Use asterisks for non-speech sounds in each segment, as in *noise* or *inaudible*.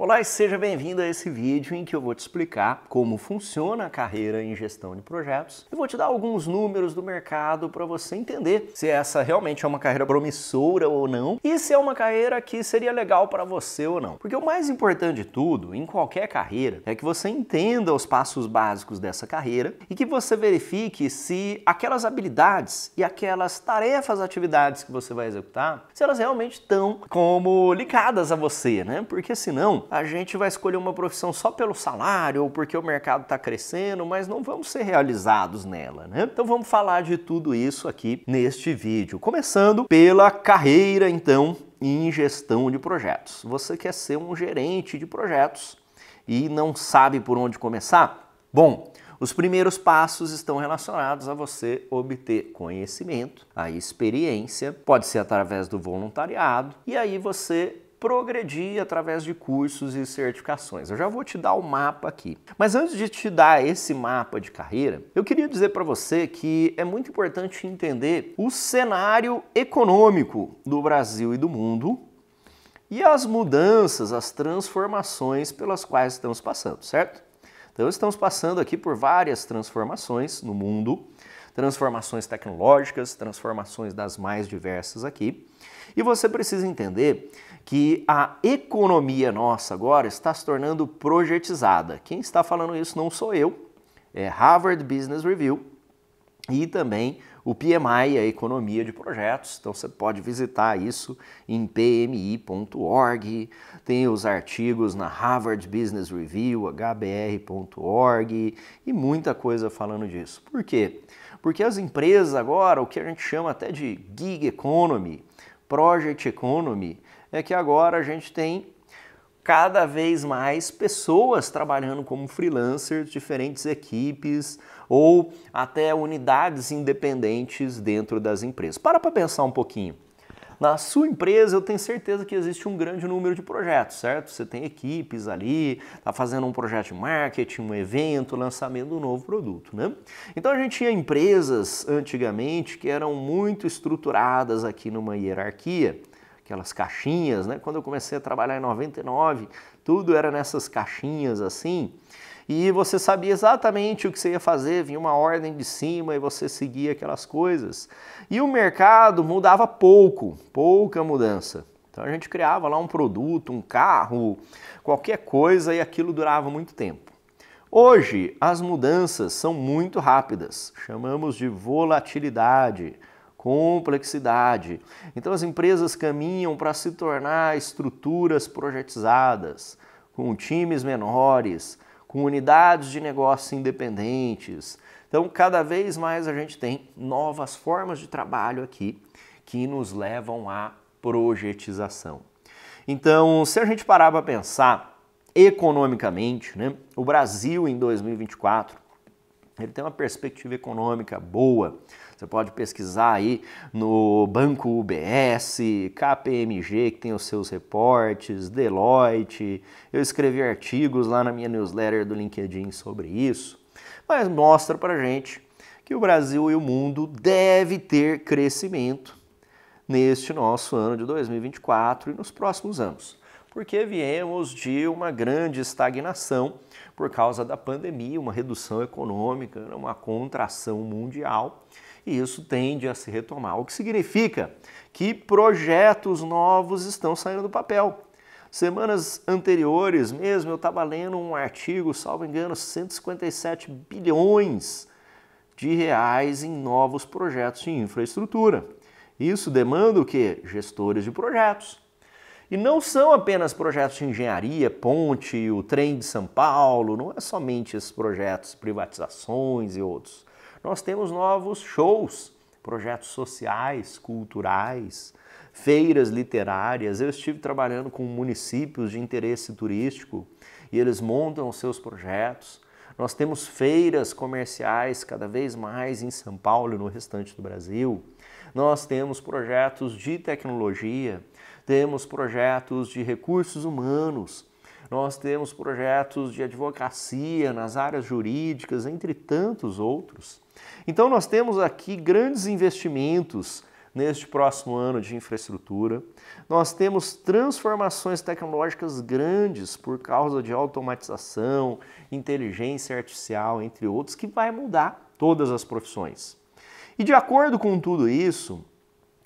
Olá e seja bem-vindo a esse vídeo em que eu vou te explicar como funciona a carreira em gestão de projetos e vou te dar alguns números do mercado para você entender se essa realmente é uma carreira promissora ou não e se é uma carreira que seria legal para você ou não. Porque o mais importante de tudo, em qualquer carreira, é que você entenda os passos básicos dessa carreira e que você verifique se aquelas habilidades e aquelas tarefas, atividades que você vai executar, se elas realmente estão como ligadas a você, né? Porque senão a gente vai escolher uma profissão só pelo salário ou porque o mercado está crescendo, mas não vamos ser realizados nela, né? Então vamos falar de tudo isso aqui neste vídeo, começando pela carreira então em gestão de projetos. Você quer ser um gerente de projetos e não sabe por onde começar? Bom, os primeiros passos estão relacionados a você obter conhecimento, a experiência, pode ser através do voluntariado, e aí você progredir através de cursos e certificações. Eu já vou te dar o mapa aqui. Mas antes de te dar esse mapa de carreira, eu queria dizer para você que é muito importante entender o cenário econômico do Brasil e do mundo e as mudanças, as transformações pelas quais estamos passando, certo? Então estamos passando aqui por várias transformações no mundo, transformações tecnológicas, transformações das mais diversas aqui. E você precisa entender que a economia nossa agora está se tornando projetizada. Quem está falando isso não sou eu, é Harvard Business Review e também o PMI, a economia de projetos. Então você pode visitar isso em pmi.org. Tem os artigos na Harvard Business Review, hbr.org e muita coisa falando disso. Por quê? Porque as empresas agora, o que a gente chama até de gig economy, project economy, é que agora a gente tem cada vez mais pessoas trabalhando como freelancers, diferentes equipes ou até unidades independentes dentro das empresas. Para para pensar um pouquinho. Na sua empresa, eu tenho certeza que existe um grande número de projetos, certo? Você tem equipes ali, está fazendo um projeto de marketing, um evento, lançamento de um novo produto, né? Então a gente tinha empresas antigamente que eram muito estruturadas aqui numa hierarquia aquelas caixinhas, né? Quando eu comecei a trabalhar em 99, tudo era nessas caixinhas assim. E você sabia exatamente o que você ia fazer, vinha uma ordem de cima e você seguia aquelas coisas. E o mercado mudava pouco, pouca mudança. Então a gente criava lá um produto, um carro, qualquer coisa e aquilo durava muito tempo. Hoje as mudanças são muito rápidas, chamamos de volatilidade complexidade. Então as empresas caminham para se tornar estruturas projetizadas, com times menores, com unidades de negócio independentes. Então cada vez mais a gente tem novas formas de trabalho aqui que nos levam à projetização. Então, se a gente parar para pensar economicamente, né, o Brasil em 2024 ele tem uma perspectiva econômica boa. Você pode pesquisar aí no Banco UBS, KPMG, que tem os seus reportes, Deloitte. Eu escrevi artigos lá na minha newsletter do LinkedIn sobre isso. Mas mostra pra gente que o Brasil e o mundo deve ter crescimento neste nosso ano de 2024 e nos próximos anos, porque viemos de uma grande estagnação por causa da pandemia, uma redução econômica, né, uma contração mundial e isso tende a se retomar, o que significa que projetos novos estão saindo do papel. Semanas anteriores mesmo, eu estava lendo um artigo, salvo engano, 157 bilhões de reais em novos projetos de infraestrutura. Isso demanda o que? Gestores de projetos. E não são apenas projetos de engenharia, ponte, o trem de São Paulo, não é somente esses projetos, privatizações e outros. Nós temos novos shows, projetos sociais, culturais, feiras literárias. Eu estive trabalhando com municípios de interesse turístico e eles montam os seus projetos. Nós temos feiras comerciais cada vez mais em São Paulo e no restante do Brasil. Nós temos projetos de tecnologia, temos projetos de recursos humanos, nós temos projetos de advocacia nas áreas jurídicas, entre tantos outros. Então, nós temos aqui grandes investimentos neste próximo ano de infraestrutura. Nós temos transformações tecnológicas grandes por causa de automatização, inteligência artificial, entre outros, que vai mudar todas as profissões. E de acordo com tudo isso,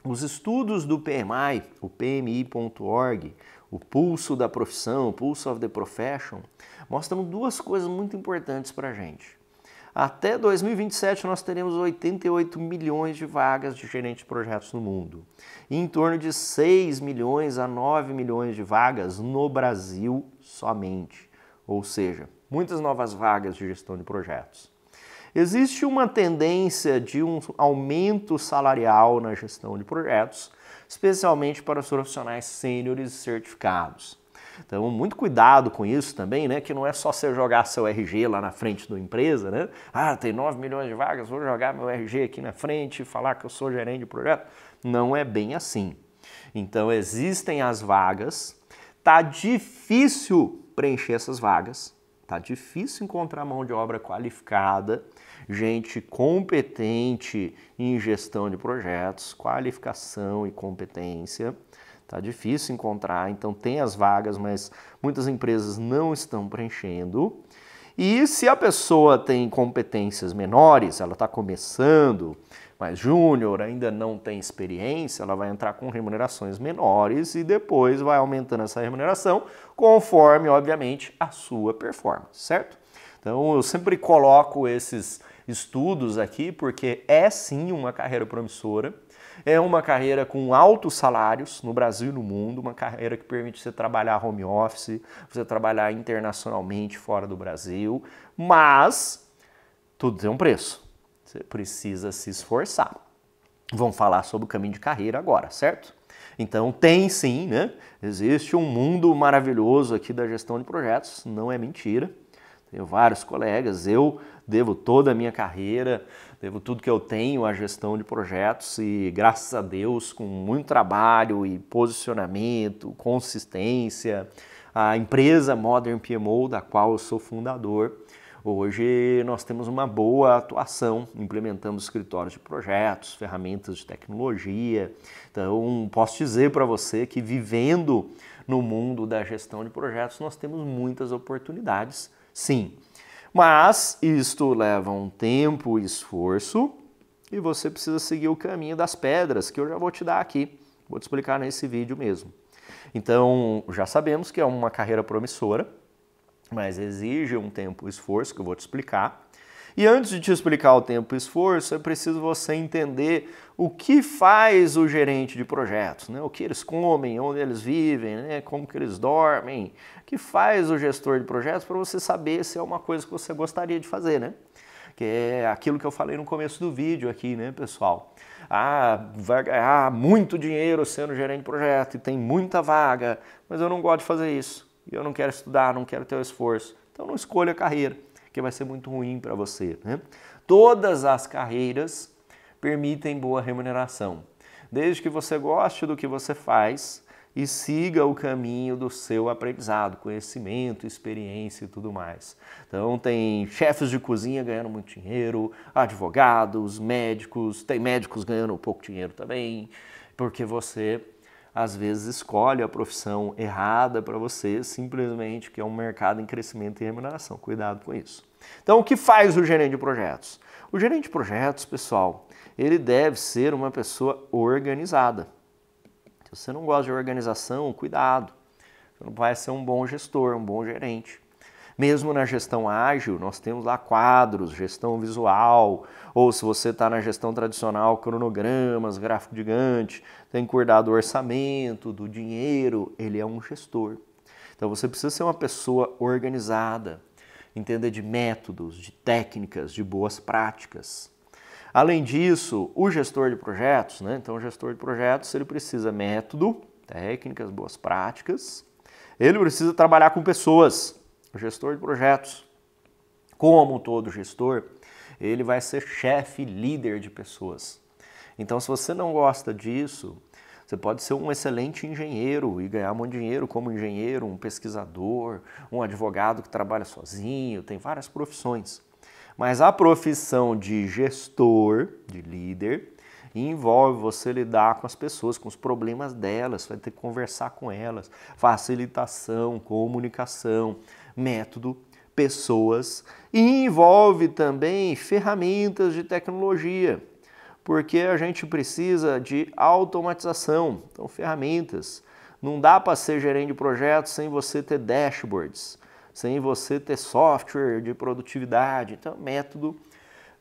os estudos do PMI, o PMI.org, o Pulso da Profissão, o Pulse of the Profession, mostram duas coisas muito importantes para a gente. Até 2027 nós teremos 88 milhões de vagas de gerente de projetos no mundo. E em torno de 6 milhões a 9 milhões de vagas no Brasil somente. Ou seja, muitas novas vagas de gestão de projetos. Existe uma tendência de um aumento salarial na gestão de projetos, especialmente para os profissionais sêniores certificados. Então, muito cuidado com isso também, né? Que não é só você jogar seu RG lá na frente da empresa, né? Ah, tem 9 milhões de vagas, vou jogar meu RG aqui na frente e falar que eu sou gerente de projeto. Não é bem assim. Então, existem as vagas. Tá difícil preencher essas vagas. Tá difícil encontrar mão de obra qualificada, gente competente em gestão de projetos, qualificação e competência. Tá difícil encontrar, então tem as vagas, mas muitas empresas não estão preenchendo. E se a pessoa tem competências menores, ela está começando, mas júnior, ainda não tem experiência, ela vai entrar com remunerações menores e depois vai aumentando essa remuneração conforme, obviamente, a sua performance, certo? Então eu sempre coloco esses estudos aqui porque é sim uma carreira promissora. É uma carreira com altos salários no Brasil e no mundo, uma carreira que permite você trabalhar home office, você trabalhar internacionalmente fora do Brasil, mas tudo tem um preço. Você precisa se esforçar. Vamos falar sobre o caminho de carreira agora, certo? Então tem sim, né? Existe um mundo maravilhoso aqui da gestão de projetos, não é mentira. Tenho vários colegas, eu devo toda a minha carreira Devo tudo que eu tenho à gestão de projetos e, graças a Deus, com muito trabalho e posicionamento, consistência, a empresa Modern PMO, da qual eu sou fundador, hoje nós temos uma boa atuação, implementamos escritórios de projetos, ferramentas de tecnologia. Então, posso dizer para você que vivendo no mundo da gestão de projetos, nós temos muitas oportunidades, sim. Mas isto leva um tempo e esforço e você precisa seguir o caminho das pedras, que eu já vou te dar aqui, vou te explicar nesse vídeo mesmo. Então, já sabemos que é uma carreira promissora, mas exige um tempo e esforço que eu vou te explicar. E antes de te explicar o tempo e esforço, é preciso você entender o que faz o gerente de projetos, né? o que eles comem, onde eles vivem, né? como que eles dormem, o que faz o gestor de projetos para você saber se é uma coisa que você gostaria de fazer, né? Que é aquilo que eu falei no começo do vídeo aqui, né, pessoal? Ah, vai ganhar muito dinheiro sendo gerente de projeto e tem muita vaga, mas eu não gosto de fazer isso. Eu não quero estudar, não quero ter o esforço. Então não escolha a carreira porque vai ser muito ruim para você. Né? Todas as carreiras permitem boa remuneração, desde que você goste do que você faz e siga o caminho do seu aprendizado, conhecimento, experiência e tudo mais. Então tem chefes de cozinha ganhando muito dinheiro, advogados, médicos, tem médicos ganhando pouco dinheiro também, porque você às vezes escolhe a profissão errada para você, simplesmente que é um mercado em crescimento e remuneração. Cuidado com isso. Então, o que faz o gerente de projetos? O gerente de projetos, pessoal, ele deve ser uma pessoa organizada. Se você não gosta de organização, cuidado. Você não vai ser um bom gestor, um bom gerente. Mesmo na gestão ágil, nós temos lá quadros, gestão visual, ou se você está na gestão tradicional, cronogramas, gráfico gigante, tem que cuidar do orçamento, do dinheiro, ele é um gestor. Então você precisa ser uma pessoa organizada, entender de métodos, de técnicas, de boas práticas. Além disso, o gestor de projetos, né? então o gestor de projetos ele precisa método, técnicas, boas práticas. Ele precisa trabalhar com pessoas gestor de projetos, como todo gestor, ele vai ser chefe, líder de pessoas. Então, se você não gosta disso, você pode ser um excelente engenheiro e ganhar muito dinheiro como engenheiro, um pesquisador, um advogado que trabalha sozinho, tem várias profissões. Mas a profissão de gestor, de líder, envolve você lidar com as pessoas, com os problemas delas, vai ter que conversar com elas, facilitação, comunicação método, pessoas e envolve também ferramentas de tecnologia, porque a gente precisa de automatização, então ferramentas. Não dá para ser gerente de projetos sem você ter dashboards, sem você ter software de produtividade, então método,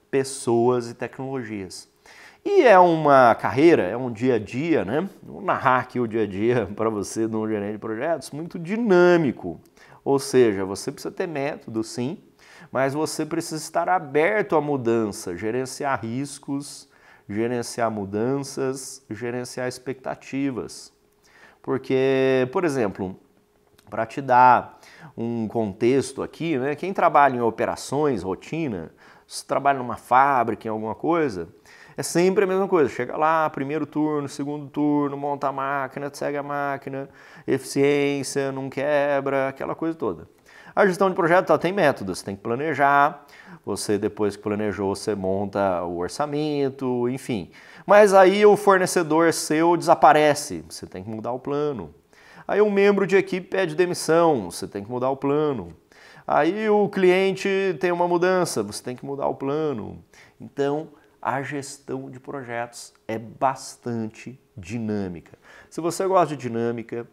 pessoas e tecnologias. E é uma carreira, é um dia a dia, né? Vou narrar aqui o dia a dia *laughs* para você de um gerente de projetos, muito dinâmico. Ou seja, você precisa ter método, sim, mas você precisa estar aberto à mudança, gerenciar riscos, gerenciar mudanças, gerenciar expectativas. Porque, por exemplo, para te dar um contexto aqui, né, quem trabalha em operações, rotina, se trabalha numa fábrica, em alguma coisa, é sempre a mesma coisa. Chega lá, primeiro turno, segundo turno, monta a máquina, segue a máquina, eficiência, não quebra, aquela coisa toda. A gestão de projeto ela tem métodos, você tem que planejar, você depois que planejou, você monta o orçamento, enfim. Mas aí o fornecedor seu desaparece, você tem que mudar o plano. Aí um membro de equipe pede demissão, você tem que mudar o plano. Aí o cliente tem uma mudança, você tem que mudar o plano. Então, a gestão de projetos é bastante dinâmica. Se você gosta de dinâmica,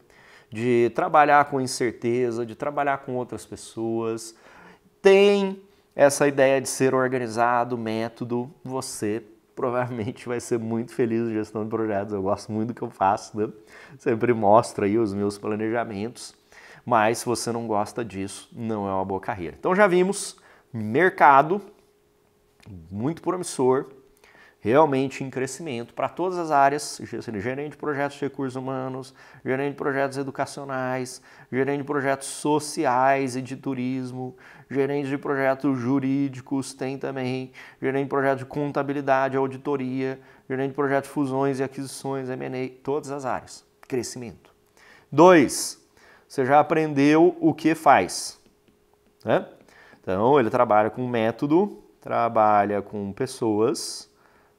de trabalhar com incerteza, de trabalhar com outras pessoas, tem essa ideia de ser organizado, método, você provavelmente vai ser muito feliz na gestão de projetos. Eu gosto muito do que eu faço, né? sempre mostro aí os meus planejamentos. Mas se você não gosta disso, não é uma boa carreira. Então já vimos mercado muito promissor, realmente em crescimento para todas as áreas, assim, gerente de projetos de recursos humanos, gerente de projetos educacionais, gerente de projetos sociais e de turismo, gerente de projetos jurídicos tem também, gerente de projetos de contabilidade, auditoria, gerente de projetos de fusões e aquisições, M&A, todas as áreas, crescimento. Dois, você já aprendeu o que faz, né? Então, ele trabalha com método, trabalha com pessoas,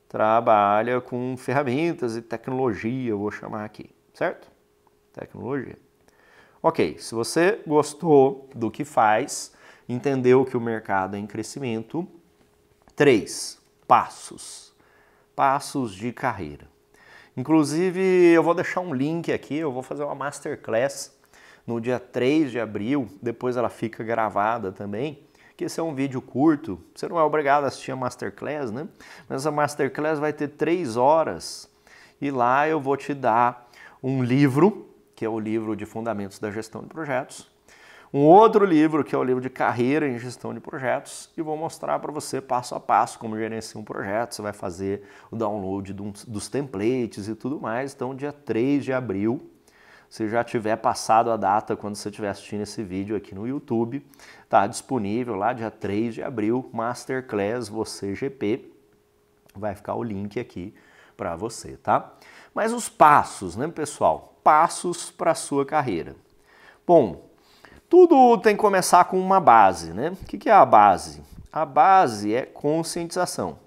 trabalha com ferramentas e tecnologia, vou chamar aqui, certo? Tecnologia. Ok, se você gostou do que faz, entendeu que o mercado é em crescimento, três passos. Passos de carreira. Inclusive, eu vou deixar um link aqui, eu vou fazer uma masterclass no dia 3 de abril, depois ela fica gravada também porque esse é um vídeo curto, você não é obrigado a assistir a masterclass, né? Mas a masterclass vai ter três horas e lá eu vou te dar um livro, que é o livro de Fundamentos da Gestão de Projetos, um outro livro, que é o livro de Carreira em Gestão de Projetos, e vou mostrar para você passo a passo como gerenciar um projeto. Você vai fazer o download dos templates e tudo mais. Então, dia 3 de abril se já tiver passado a data quando você estiver assistindo esse vídeo aqui no YouTube, está disponível lá dia 3 de abril, Masterclass Você GP. Vai ficar o link aqui para você, tá? Mas os passos, né, pessoal? Passos para a sua carreira. Bom, tudo tem que começar com uma base, né? O que é a base? A base é conscientização.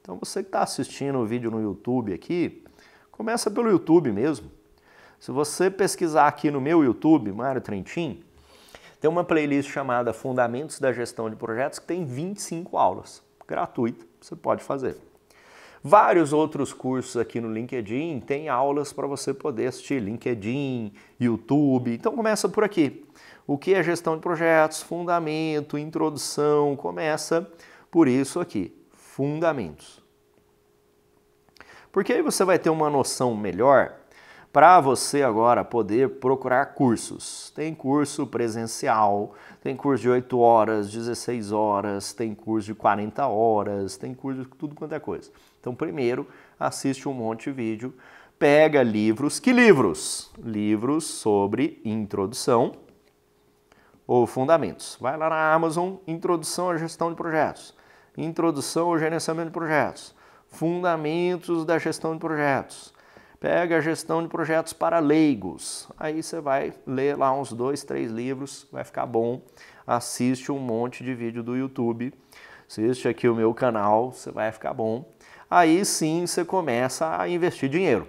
Então você que está assistindo o vídeo no YouTube aqui, começa pelo YouTube mesmo se você pesquisar aqui no meu YouTube, Mário Trentin, tem uma playlist chamada Fundamentos da Gestão de Projetos que tem 25 aulas, gratuita, você pode fazer. Vários outros cursos aqui no LinkedIn têm aulas para você poder assistir LinkedIn, YouTube. Então começa por aqui. O que é gestão de projetos, fundamento, introdução, começa por isso aqui, fundamentos. Porque aí você vai ter uma noção melhor para você agora poder procurar cursos. Tem curso presencial, tem curso de 8 horas, 16 horas, tem curso de 40 horas, tem curso de tudo quanto é coisa. Então, primeiro, assiste um monte de vídeo, pega livros. Que livros? Livros sobre introdução ou fundamentos. Vai lá na Amazon, Introdução à Gestão de Projetos, Introdução ao Gerenciamento de Projetos, Fundamentos da Gestão de Projetos Pega a gestão de projetos para leigos. Aí você vai ler lá uns dois, três livros, vai ficar bom. Assiste um monte de vídeo do YouTube. Assiste aqui o meu canal, você vai ficar bom. Aí sim você começa a investir dinheiro.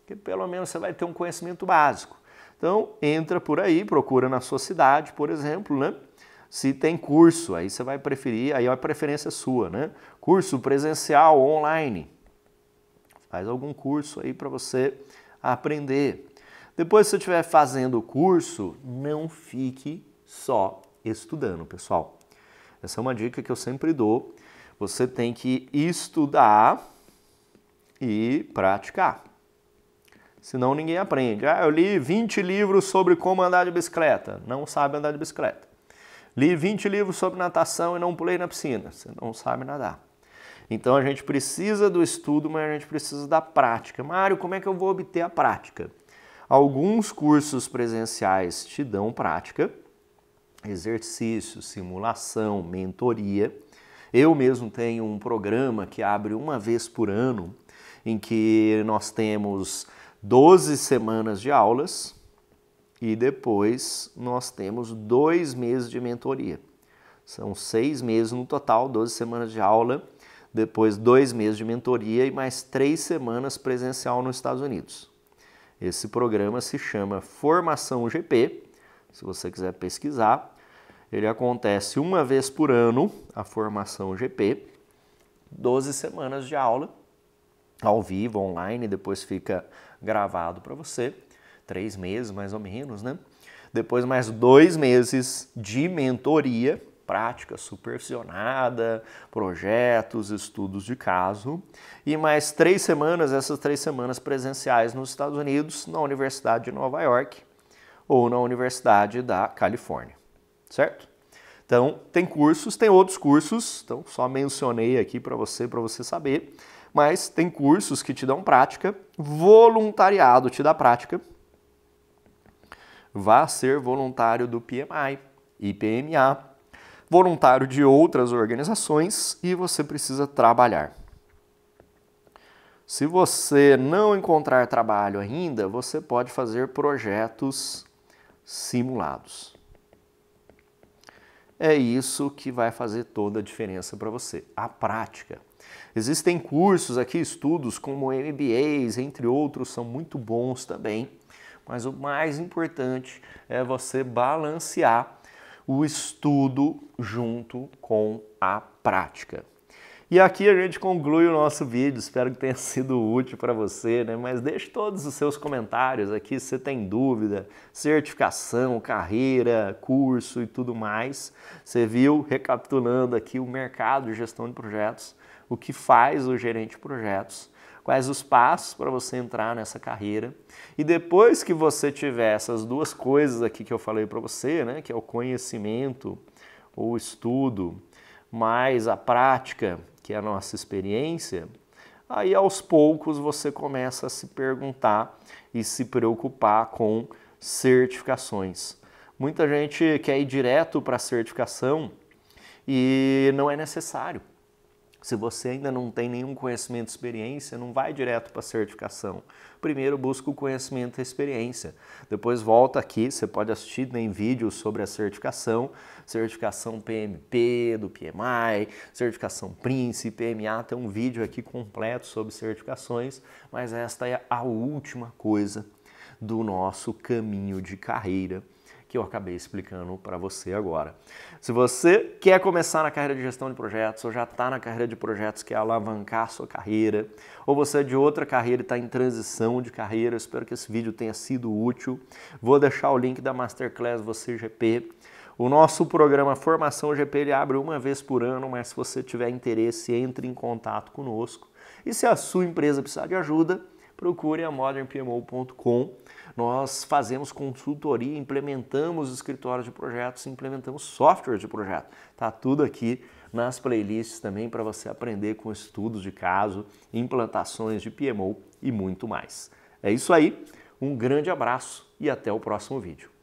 porque pelo menos você vai ter um conhecimento básico. Então, entra por aí, procura na sua cidade, por exemplo, né? Se tem curso, aí você vai preferir, aí é a preferência sua, né? Curso presencial, online. Faz algum curso aí para você aprender. Depois, se você estiver fazendo o curso, não fique só estudando, pessoal. Essa é uma dica que eu sempre dou. Você tem que estudar e praticar. Senão ninguém aprende. Ah, eu li 20 livros sobre como andar de bicicleta. Não sabe andar de bicicleta. Li 20 livros sobre natação e não pulei na piscina. Você não sabe nadar. Então a gente precisa do estudo, mas a gente precisa da prática. Mário, como é que eu vou obter a prática? Alguns cursos presenciais te dão prática, exercício, simulação, mentoria. Eu mesmo tenho um programa que abre uma vez por ano, em que nós temos 12 semanas de aulas e depois nós temos dois meses de mentoria. São seis meses no total, 12 semanas de aula depois dois meses de mentoria e mais três semanas presencial nos Estados Unidos. Esse programa se chama Formação GP, se você quiser pesquisar. Ele acontece uma vez por ano, a Formação GP, 12 semanas de aula, ao vivo, online, depois fica gravado para você, três meses mais ou menos, né? Depois mais dois meses de mentoria, prática supervisionada, projetos, estudos de caso, e mais três semanas, essas três semanas presenciais nos Estados Unidos, na Universidade de Nova York ou na Universidade da Califórnia, certo? Então, tem cursos, tem outros cursos, então só mencionei aqui para você, para você saber, mas tem cursos que te dão prática, voluntariado te dá prática. Vá ser voluntário do PMI, IPMA, voluntário de outras organizações e você precisa trabalhar. Se você não encontrar trabalho ainda, você pode fazer projetos simulados. É isso que vai fazer toda a diferença para você, a prática. Existem cursos aqui, estudos como MBAs, entre outros, são muito bons também, mas o mais importante é você balancear o estudo junto com a prática. E aqui a gente conclui o nosso vídeo. Espero que tenha *laughs* sido útil para você, né? Mas deixe todos os seus comentários aqui se você tem dúvida, certificação, carreira, curso e tudo mais. Você viu, recapitulando aqui o mercado de gestão de projetos, o que faz o gerente de projetos quais os passos para você entrar nessa carreira. E depois que você tiver essas duas coisas aqui que eu falei para você, né, que é o conhecimento ou estudo, mais a prática, que é a nossa experiência, aí aos poucos você começa a se perguntar e se preocupar com certificações. Muita gente quer ir direto para a certificação e não é necessário. Se você ainda não tem nenhum conhecimento e experiência, não vai direto para a certificação. Primeiro busca o conhecimento e a experiência. Depois volta aqui, você pode assistir em vídeos sobre a certificação, certificação PMP, do PMI, certificação Prince, PMA, tem um vídeo aqui completo sobre certificações, mas esta é a última coisa do nosso caminho de carreira que eu acabei explicando para você agora. Se você quer começar na carreira de gestão de projetos, ou já está na carreira de projetos, quer alavancar sua carreira, ou você é de outra carreira e está em transição de carreira, espero que esse vídeo tenha sido útil. Vou deixar o link da Masterclass Você GP. O nosso programa Formação GP ele abre uma vez por ano, mas se você tiver interesse, entre em contato conosco. E se a sua empresa precisar de ajuda, procure a modernpmo.com. Nós fazemos consultoria, implementamos escritórios de projetos, implementamos software de projeto. Tá tudo aqui nas playlists também para você aprender com estudos de caso, implantações de PMO e muito mais. É isso aí. Um grande abraço e até o próximo vídeo.